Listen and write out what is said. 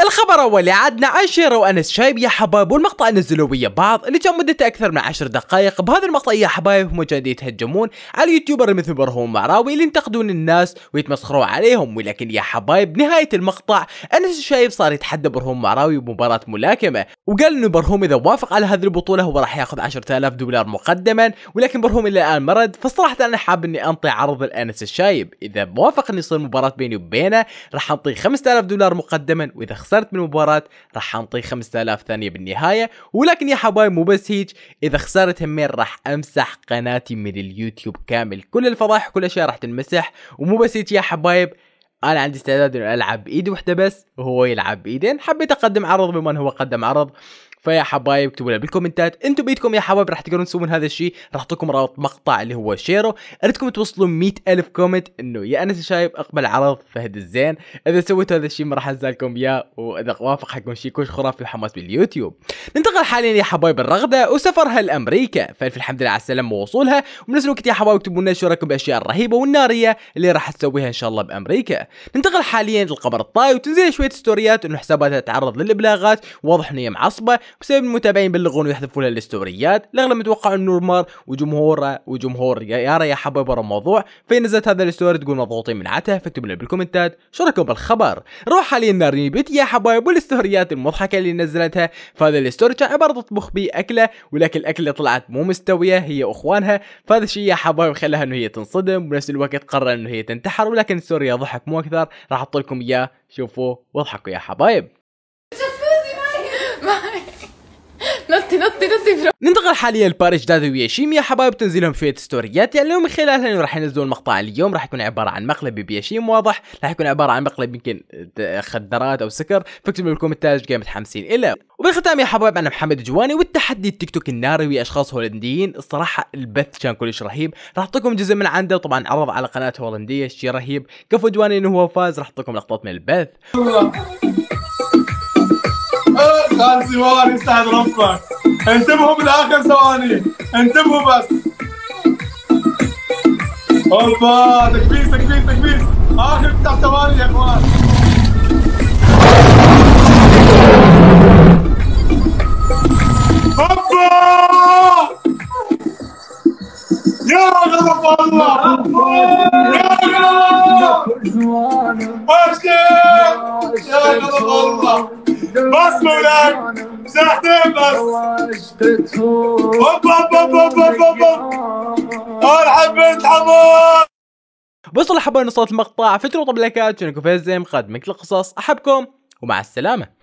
الخبر اولي عدنا عن وانس شايب يا حبايب والمقطع نزلوا ويا بعض اللي كان مدته اكثر من 10 دقائق بهذا المقطع يا حبايب هم كانوا يتهجمون على اليوتيوبر مثل برهوم معراوي اللي ينتقدون الناس ويتمسخرون عليهم ولكن يا حبايب نهايه المقطع انس شايب صار يتحدى برهوم معراوي بمباراه ملاكمه وقال انه برهوم اذا وافق على هذه البطوله هو راح ياخذ 10000 دولار مقدما ولكن برهوم الى الان مرض فصراحه انا حاب اني انطي عرض الانس الشايب اذا موافق اني يصير مباراه بيني وبينه راح انطي 5000 دولار مقدما واذا خسرت من المباراه راح انطي 5000 ثانيه بالنهايه ولكن يا حبايب مو بس هيك اذا خسرت همين راح امسح قناتي من اليوتيوب كامل كل الفضائح وكل اشياء راح تنمسح ومو بس هيك يا حبايب انا عندي استعداد انه العب بايد وحده بس وهو يلعب بايدين حبيت اقدم عرض بما هو قدم عرض فيا حبايب اكتبوا لنا بالكومنتات انتم بيدكم يا حبايب راح تقدرون تسوون هذا الشيء راح اعطيكم رابط مقطع اللي هو شيرو اريدكم توصلوا 100000 كومنت انه يا انس الشايب اقبل عرض فهد الزين اذا سويتوا هذا الشيء ما راح انزلكم اياه واذا وافق حيكون شيء كلش خرافي وحماس باليوتيوب ننتقل حاليا يا حبايب الرغده وسفرها لامريكا فالف الحمد لله على السلامه ووصولها وبنفس الوقت يا حبايب اكتبوا لنا شو رايكم بالاشياء الرهيبه والناريه اللي راح تسويها ان شاء الله بامريكا ننتقل حاليا للقبر الطاي وتنزل شويه ستوريات انه حساباتها تعرض للابلاغات واضح انه هي معصبه بسبب المتابعين بلغون ويحذفون لها الاستوريات الاغلب متوقع انه نورمار وجمهور وجمهور يارا يا ورا الموضوع فين نزلت هذا الاستوري تقول مضغوطين من عتها فاكتبوا لنا بالكومنتات شو رايكم بالخبر روح حاليا نارنيبت يا حبايب والاستوريات المضحكه اللي نزلتها فهذا الاستوري كان عباره تطبخ بيه اكله ولكن الاكله طلعت مو مستويه هي واخوانها فهذا الشيء يا حبايب خلاها انه هي تنصدم بنفس الوقت قرر انه هي تنتحر ولكن السوري ضحك مو اكثر راح احط لكم اياه شوفوا واضحكوا يا حبايب نطي نطي نطي ننتقل حاليا لباريش جداد ويا شيم يا حبايب تنزيلهم في ستوريات يعني من خلالها راح ينزلون مقطع اليوم راح يكون عباره عن مقلب بياشيم واضح راح يكون عباره عن مقلب يمكن خدرات او سكر فاكتبوا بالكومنتات ايش متحمسين الى وبالختام يا حبايب انا محمد جواني والتحدي التيك توك الناري ويا اشخاص هولنديين الصراحه البث كان كلش رهيب راح اعطيكم جزء من عنده طبعا عرض على قناه هولنديه شيء رهيب كفو جواني انه هو فاز راح اعطيكم لقطات من البث آه، والله يستعد ربك انتبهوا بالاخر ثواني انتبهوا بس اوبا تكبيس تكبيس تكبيس اخر تسع ثواني يا اخوان اوبا يا الله يا الله يا الله بس مولاي مساحتين بس ارحب بنت حمود صوت المقطع فتروا طبلكات شنو فيزم مقدمك القصص احبكم ومع السلامه